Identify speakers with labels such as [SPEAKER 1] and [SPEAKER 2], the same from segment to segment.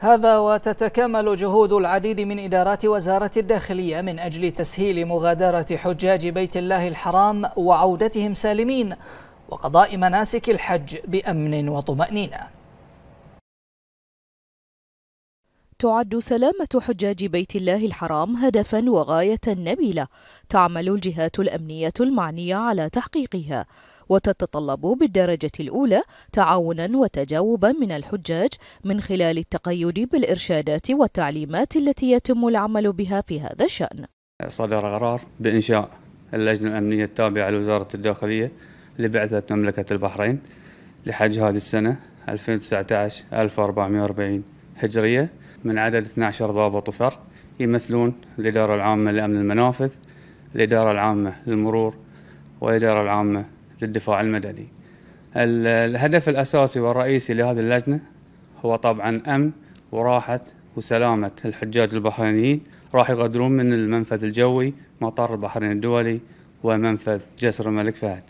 [SPEAKER 1] هذا وتتكامل جهود العديد من إدارات وزارة الداخلية من أجل تسهيل مغادرة حجاج بيت الله الحرام وعودتهم سالمين وقضاء مناسك الحج بأمن وطمأنينة تعد سلامة حجاج بيت الله الحرام هدفا وغاية نبيلة تعمل الجهات الأمنية المعنية على تحقيقها وتتطلب بالدرجة الأولى تعاونا وتجاوبا من الحجاج من خلال التقيد بالإرشادات والتعليمات التي يتم العمل بها في هذا الشأن
[SPEAKER 2] صدر قرار بإنشاء اللجنة الأمنية التابعة لوزارة الداخلية لبعثة مملكة البحرين لحج هذه السنة 2019 1440 هجرية من عدد 12 ضابط وفر يمثلون الإدارة العامة لأمن المنافذ الإدارة العامة للمرور والإدارة العامة للدفاع المدني الهدف الأساسي والرئيسي لهذه اللجنة هو طبعا أمن وراحة وسلامة الحجاج البحرينيين راح يغادرون من المنفذ الجوي مطار البحرين الدولي ومنفذ جسر الملك فهد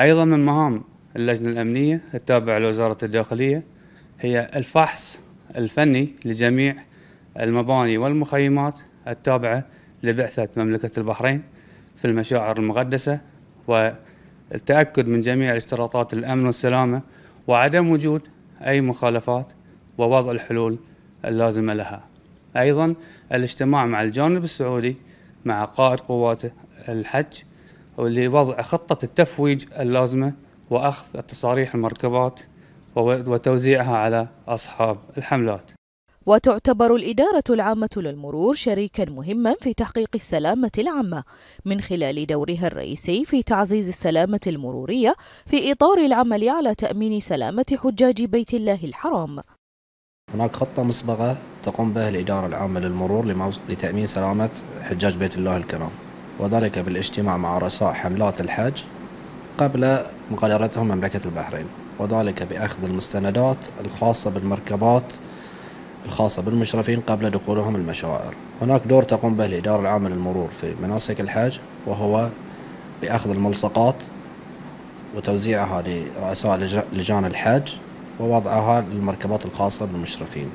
[SPEAKER 2] أيضا من مهام اللجنة الأمنية التابعة لوزارة الداخلية هي الفحص الفني لجميع المباني والمخيمات التابعة لبعثة مملكة البحرين في المشاعر المقدسة والتأكد من جميع اشتراطات الأمن والسلامة وعدم وجود أي مخالفات ووضع الحلول اللازمة لها أيضا الاجتماع مع الجانب السعودي مع قائد قوات الحج لوضع خطة التفويج اللازمة وأخذ التصاريح المركبات وتوزيعها على أصحاب الحملات
[SPEAKER 1] وتعتبر الإدارة العامة للمرور شريكا مهما في تحقيق السلامة العامة من خلال دورها الرئيسي في تعزيز السلامة المرورية في إطار العمل على تأمين سلامة حجاج بيت الله الحرام هناك خطة مسبقة تقوم بها الإدارة العامة للمرور لتأمين سلامة حجاج بيت الله الكرام وذلك بالاجتماع مع رؤساء حملات الحج قبل مقررتهم مملكة البحرين وذلك بأخذ المستندات الخاصة بالمركبات الخاصة بالمشرفين قبل دخولهم المشاعر هناك دور تقوم به الإدارة العامة للمرور في مناسك الحج وهو بأخذ الملصقات وتوزيعها لرؤساء لجان الحج ووضعها للمركبات الخاصة بالمشرفين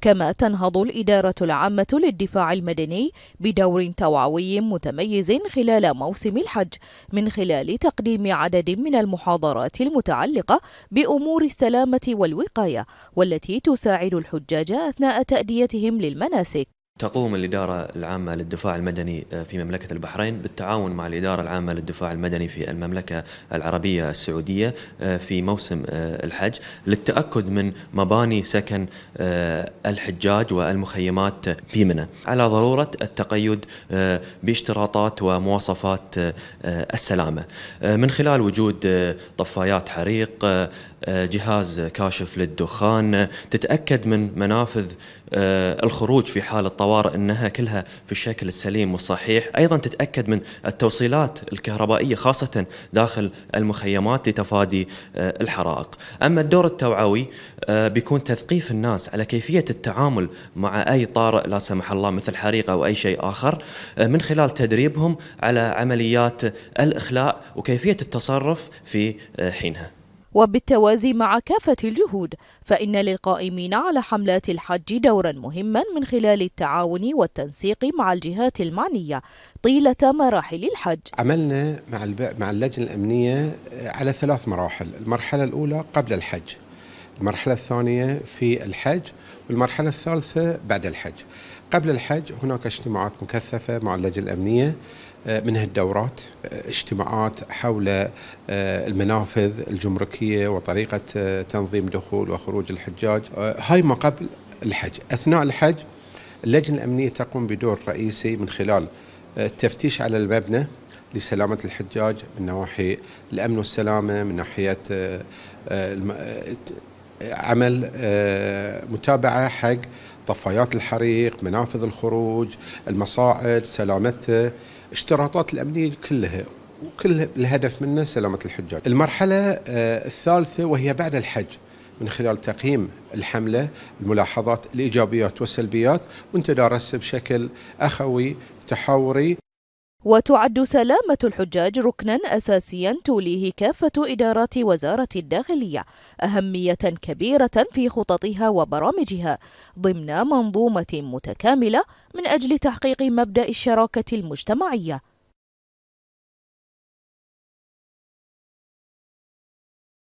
[SPEAKER 1] كما تنهض الإدارة العامة للدفاع المدني بدور توعوي متميز خلال موسم الحج من خلال تقديم عدد من المحاضرات المتعلقة بأمور السلامة والوقاية والتي تساعد الحجاج أثناء تأديتهم للمناسك
[SPEAKER 3] تقوم الإدارة العامة للدفاع المدني آه، في مملكة البحرين بالتعاون مع الإدارة العامة للدفاع المدني في المملكة العربية السعودية آه، في موسم آه، الحج للتأكد من مباني سكن الحجاج والمخيمات في منى على ضرورة التقيد باشتراطات ومواصفات السلامة من خلال وجود طفايات حريق آه، جهاز كاشف للدخان تتأكد من منافذ آه، الخروج في حال الطوارئ أنها كلها في الشكل السليم والصحيح أيضا تتأكد من التوصيلات الكهربائية خاصة داخل المخيمات لتفادي آه، الحرائق أما الدور التوعوي بيكون تثقيف الناس على كيفية التعامل مع أي طارئ لا سمح الله مثل حريق أو أي شيء آخر من خلال تدريبهم على عمليات الإخلاء وكيفية التصرف في حينها
[SPEAKER 1] وبالتوازي مع كافة الجهود فإن للقائمين على حملات الحج دورا مهما من خلال التعاون والتنسيق مع الجهات المعنية طيلة مراحل الحج
[SPEAKER 4] عملنا مع اللجنة الأمنية آه، على ثلاث مراحل المرحلة الأولى قبل الحج المرحلة الثانية في الحج والمرحلة الثالثة بعد الحج قبل الحج هناك اجتماعات مكثفة مع اللجنة الأمنية آه، منها الدورات آه، اجتماعات حول آه، المنافذ الجمركية وطريقة تنظيم دخول وخروج الحجاج هاي ما قبل الحج أثناء الحج اللجنة الأمنية تقوم بدور رئيسي من خلال التفتيش على المبنى لسلامة الحجاج من نواحي الأمن والسلامة من ناحية عمل آه، متابعه حق طفايات الحريق، منافذ الخروج، المصاعد، سلامته، اشتراطات الامنيه كلها وكل الهدف منه سلامه الحجاج. المرحله آه، الثالثه وهي بعد الحج من خلال تقييم الحمله، الملاحظات الايجابيات والسلبيات وانتدارسها بشكل اخوي تحاوري
[SPEAKER 1] وتعد سلامة الحجاج ركنا أساسيا توليه كافة إدارات وزارة الداخلية أهمية كبيرة في خططها وبرامجها ضمن منظومة متكاملة من أجل تحقيق مبدأ الشراكة المجتمعية